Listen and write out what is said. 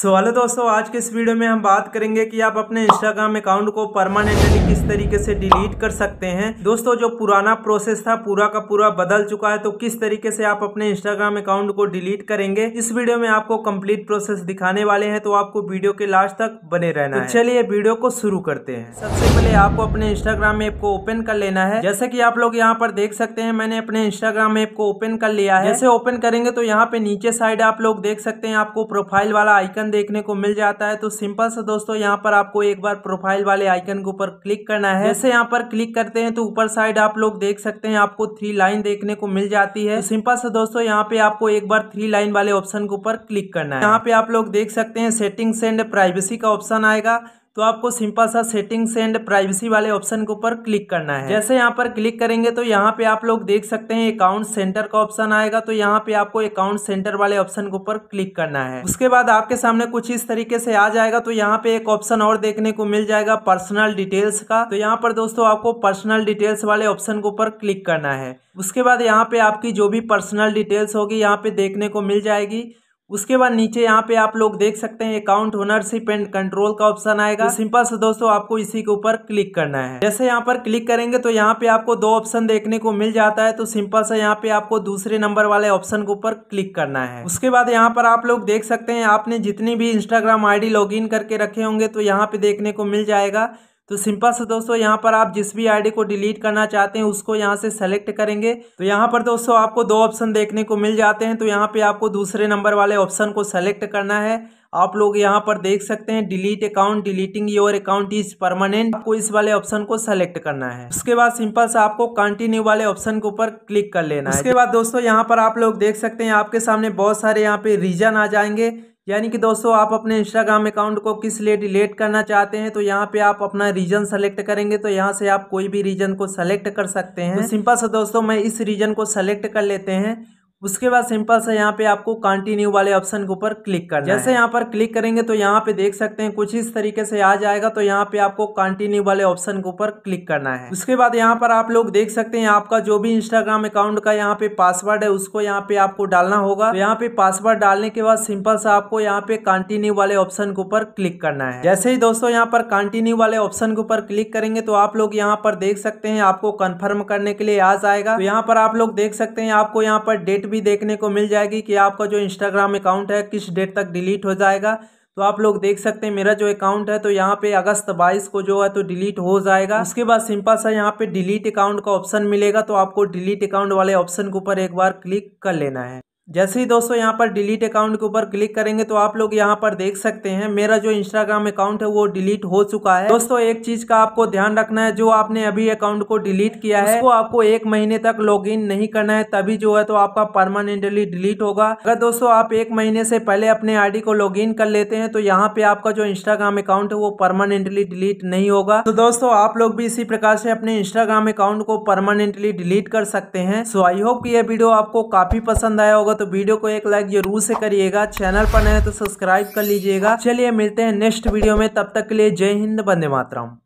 so hello दोस्तों आज के इस वीडियो में हम बात करेंगे कि आप अपने इंस्टाग्राम अकाउंट को परमानेंटली किस तरीके से डिलीट कर सकते हैं दोस्तों जो पुराना प्रोसेस था पूरा का पूरा बदल चुका है तो किस तरीके से आप अपने इंस्टाग्राम अकाउंट को डिलीट करेंगे इस वीडियो में आपको कंप्लीट प्रोसेस दिखाने वाले हैं तो आपको वीडियो के लास्ट तक बने रहना तो चलिए वीडियो को शुरू करते हैं सबसे पहले आपको अपने इंस्टाग्राम ऐप को ओपन कर लेना है जैसे की आप लोग यहाँ पर देख सकते हैं मैंने अपने इंस्टाग्राम ऐप को ओपन कर लिया है जैसे ओपन करेंगे तो यहाँ पे नीचे साइड आप लोग देख सकते हैं आपको प्रोफाइल वाला आइकन आइकन देखने को मिल जाता है तो सिंपल सा दोस्तों यहाँ पर आपको एक बार प्रोफाइल वाले आइकन के ऊपर क्लिक करना है जैसे यहाँ पर क्लिक करते हैं तो ऊपर साइड आप लोग देख सकते हैं आपको थ्री लाइन देखने को मिल जाती है तो सिंपल सा दोस्तों यहाँ पे आपको एक बार थ्री लाइन वाले ऑप्शन के ऊपर क्लिक करना है यहाँ पे आप लोग देख सकते हैं सेटिंग्स एंड प्राइवेसी का ऑप्शन आएगा तो आपको सिंपल सा सेटिंग्स एंड प्राइवेसी वाले ऑप्शन के ऊपर क्लिक करना है जैसे यहाँ पर क्लिक करेंगे तो यहाँ पे आप लोग देख सकते हैं अकाउंट सेंटर का ऑप्शन आएगा तो यहाँ पे आपको अकाउंट सेंटर वाले ऑप्शन के ऊपर क्लिक करना है उसके बाद आपके सामने कुछ इस तरीके से आ जाएगा तो यहाँ पे एक ऑप्शन और देखने को मिल जाएगा पर्सनल डिटेल्स का तो यहाँ पर दोस्तों आपको पर्सनल डिटेल्स वाले ऑप्शन के ऊपर क्लिक करना है उसके बाद यहाँ पे आपकी जो भी पर्सनल डिटेल्स होगी यहाँ पे देखने को मिल जाएगी उसके बाद नीचे यहाँ पे आप लोग देख सकते हैं अकाउंट ओनरशिप एंड कंट्रोल का ऑप्शन आएगा तो सिंपल से दोस्तों आपको इसी के ऊपर क्लिक करना है जैसे यहाँ पर क्लिक करेंगे तो यहाँ पे आपको दो ऑप्शन देखने को मिल जाता है तो सिंपल से यहाँ पे आपको दूसरे नंबर वाले ऑप्शन के ऊपर क्लिक करना है उसके बाद यहाँ पर आप लोग देख सकते हैं आपने जितनी भी इंस्टाग्राम आई डी करके रखे होंगे तो यहाँ पे देखने को मिल जाएगा तो सिंपल से दोस्तों यहाँ पर आप जिस भी आईडी को डिलीट करना चाहते हैं उसको यहाँ से सेलेक्ट करेंगे तो यहाँ पर दोस्तों आपको दो ऑप्शन देखने को मिल जाते हैं तो यहाँ पे आपको दूसरे नंबर वाले ऑप्शन को सेलेक्ट करना है आप लोग यहाँ पर देख सकते हैं delete account deleting your account is permanent आपको इस वाले ऑप्शन को सेलेक्ट करना है उसके बाद सिंपल से आपको कंटिन्यू वाले ऑप्शन के ऊपर क्लिक कर लेना है उसके बाद दोस्तों यहाँ पर आप लोग देख सकते हैं आपके सामने बहुत सारे यहाँ पे रीजन आ जाएंगे यानी कि दोस्तों आप अपने इंस्टाग्राम अकाउंट को किस लिए डिलीट करना चाहते हैं तो यहाँ पे आप अपना रीजन सेलेक्ट करेंगे तो यहाँ से आप कोई भी रीजन को सेलेक्ट कर सकते हैं तो सिंपल सा दोस्तों मैं इस रीजन को सेलेक्ट कर लेते हैं उसके बाद सिंपल से यहाँ पे आपको कंटिन्यू वाले ऑप्शन के ऊपर क्लिक करना जैसे यहाँ पर क्लिक करेंगे तो यहाँ पे देख सकते हैं कुछ इस तरीके से आ जाएगा तो यहाँ पे आपको कंटिन्यू वाले ऑप्शन के ऊपर क्लिक करना है उसके बाद यहाँ पर आप लोग देख सकते हैं आपका जो भी इंस्टाग्राम अकाउंट का यहाँ पे पासवर्ड है उसको यहाँ पे आपको डालना होगा तो यहाँ पे पासवर्ड डालने के बाद सिंपल सा आपको यहाँ पे कंटिन्यू वाले ऑप्शन के ऊपर क्लिक करना है जैसे ही दोस्तों यहाँ पर कंटिन्यू वाले ऑप्शन के ऊपर क्लिक करेंगे तो आप लोग यहाँ पर देख सकते हैं आपको कन्फर्म करने के लिए आ जाएगा तो यहाँ पर आप लोग देख सकते हैं आपको यहाँ पर डेट डेट भी देखने को मिल जाएगी कि आपका जो इंस्टाग्राम अकाउंट है किस डेट तक डिलीट हो जाएगा तो आप लोग देख सकते हैं मेरा जो अकाउंट है तो यहाँ पे अगस्त 22 को जो है तो डिलीट हो जाएगा उसके बाद सिंपल सा यहाँ पे डिलीट अकाउंट का ऑप्शन मिलेगा तो आपको डिलीट अकाउंट वाले ऑप्शन के ऊपर एक बार क्लिक कर लेना है जैसे ही दोस्तों यहाँ पर डिलीट अकाउंट के ऊपर क्लिक करेंगे तो आप लोग यहाँ पर देख सकते हैं मेरा जो इंस्टाग्राम अकाउंट है वो डिलीट हो चुका है दोस्तों एक चीज का आपको ध्यान रखना है जो आपने अभी अकाउंट को डिलीट किया है वो आपको एक महीने तक लॉगिन नहीं करना है तभी जो है तो आपका परमानेंटली डिलीट होगा अगर दोस्तों आप एक महीने से पहले अपने आई को लॉग कर लेते हैं तो यहाँ पे आपका जो इंस्टाग्राम अकाउंट है वो परमानेंटली डिलीट नहीं होगा तो दोस्तों आप लोग भी इसी प्रकार से अपने इंस्टाग्राम अकाउंट को परमानेंटली डिलीट कर सकते हैं सो आई होप ये यह वीडियो आपको काफी पसंद आया होगा तो वीडियो को एक लाइक जरूर से करिएगा चैनल पर नए तो सब्सक्राइब कर लीजिएगा चलिए मिलते हैं नेक्स्ट वीडियो में तब तक के लिए जय हिंद बंदे मातरम